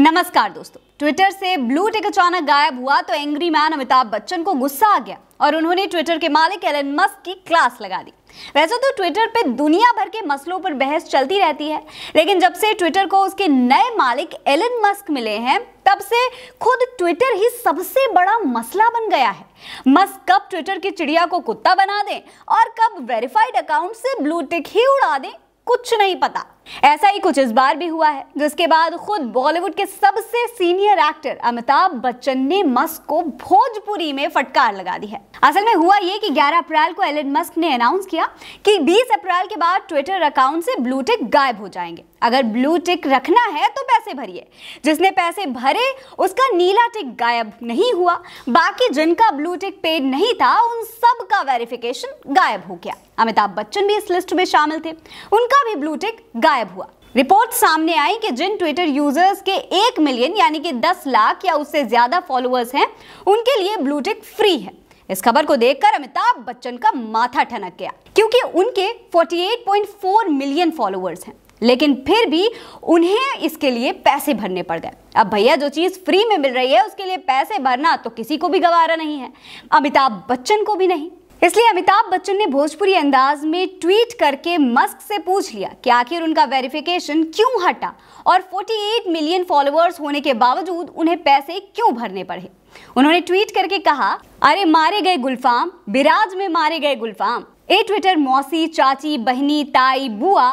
नमस्कार दोस्तों ट्विटर से ब्लू टिक अचानक गायब हुआ तो एंग्री मैन अमिताभ बच्चन को गुस्सा आ गया और उन्होंने ट्विटर के मालिक एलन मस्क की क्लास लगा दी वैसे तो ट्विटर पे दुनिया भर के मसलों पर बहस चलती रहती है लेकिन जब से ट्विटर को उसके नए मालिक एलन मस्क मिले हैं तब से खुद ट्विटर ही सबसे बड़ा मसला बन गया है मस्क कब ट्विटर की चिड़िया को कुत्ता बना दें और कब वेरीफाइड अकाउंट से ब्लू टिक ही उड़ा दें कुछ नहीं पता ऐसा ही कुछ इस बार भी हुआ है जिसके बाद खुद बॉलीवुड के सबसे सीनियर एक्टर अमिताभ बच्चन ने मस्क को भोजपुरी में फटकार लगा दी है असल में हुआ ये कि 11 अप्रैल को एलन मस्क ने अनाउंस किया कि 20 अप्रैल के बाद ट्विटर अकाउंट से ब्लू टिक गायब हो जाएंगे अगर ब्लू टिक रखना है तो पैसे भरिए जिसने पैसे भरे उसका नीला टिक गायब नहीं हुआ बाकी जिनका ब्लू टिक पेड नहीं था उन सब का वेरिफिकेशन गायब हो गया अमिताभ बच्चन भी इस लिस्ट में शामिल थे उनका भी ब्लू टिक गायब गायब हुआ रिपोर्ट सामने आई कि जिन ट्विटर यूजर्स के एक मिलियन यानी कि दस लाख या उससे ज्यादा फॉलोअर्स हैं उनके लिए ब्लूटिक फ्री है इस खबर को देखकर अमिताभ बच्चन का माथा ठनक गया क्योंकि उनके 48.4 मिलियन फॉलोअर्स हैं लेकिन फिर भी उन्हें इसके लिए पैसे भरने पड़ गए अब भैया जो चीज़ फ्री में मिल रही है उसके लिए पैसे भरना तो किसी को भी गवारा नहीं है अमिताभ बच्चन को भी नहीं इसलिए अमिताभ बच्चन ने भोजपुरी अंदाज में ट्वीट करके मस्क से पूछ लिया कि आखिर उनका वेरिफिकेशन क्यों हटा और 48 मिलियन फॉलोअर्स होने के बावजूद उन्हें पैसे क्यों भरने पड़े उन्होंने ट्वीट करके कहा अरे मारे गए गुलफाम बिराज में मारे गए गुलफाम ए ट्विटर मौसी चाची बहनी ताई बुआ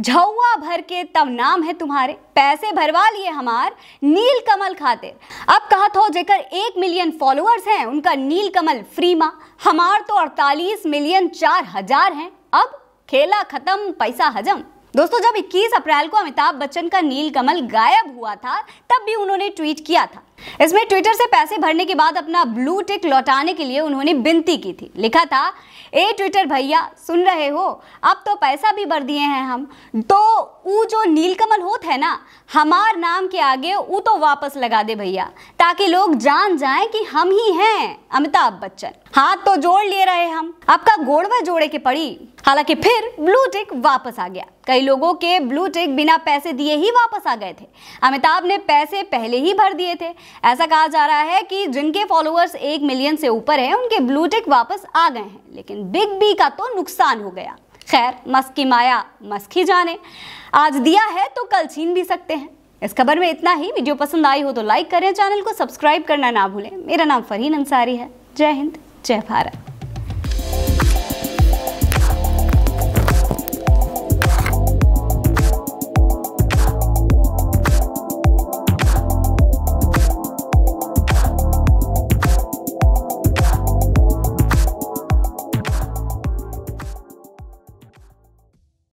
झौआ भर के तब नाम है तुम्हारे पैसे भरवा लिए हमार नील कमल खाते अब कहा तो जेकर एक मिलियन फॉलोअर्स हैं उनका नील कमल फ्री माँ हमार तो 48 मिलियन चार हजार हैं अब खेला खत्म पैसा हजम दोस्तों जब 21 अप्रैल को अमिताभ बच्चन का नील कमल गायब हुआ था तब भी उन्होंने ट्वीट किया था इसमें ट्विटर से पैसे भरने के बाद अपना ब्लू टिक लौटाने के लिए उन्होंने विनती की थी लिखा था ए ट्विटर भैया सुन रहे हो अब तो पैसा भी भर दिए हैं हम तो ऊ जो नीलकमल होत है ना हमार नाम के आगे ऊ तो वापस लगा दे भैया ताकि लोग जान जाए कि हम ही हैं अमिताभ बच्चन हाथ तो जोड़ लिए रहे हम आपका गोड़वा जोड़े के पड़ी हालांकि फिर ब्लू टिक वापस आ गया कई लोगों के ब्लू टिक बिना पैसे दिए ही वापस आ गए थे अमिताभ ने पैसे पहले ही भर दिए थे ऐसा कहा जा रहा है कि जिनके फॉलोअर्स एक मिलियन से ऊपर हैं उनके ब्लू टिक वापस आ गए हैं लेकिन बिग बी का तो नुकसान हो गया खैर मस्क की माया मस्क ही जाने आज दिया है तो कल छीन भी सकते हैं इस खबर में इतना ही वीडियो पसंद आई हो तो लाइक करें चैनल को सब्सक्राइब करना ना भूलें मेरा नाम फरीन अंसारी है जय हिंद जय भारत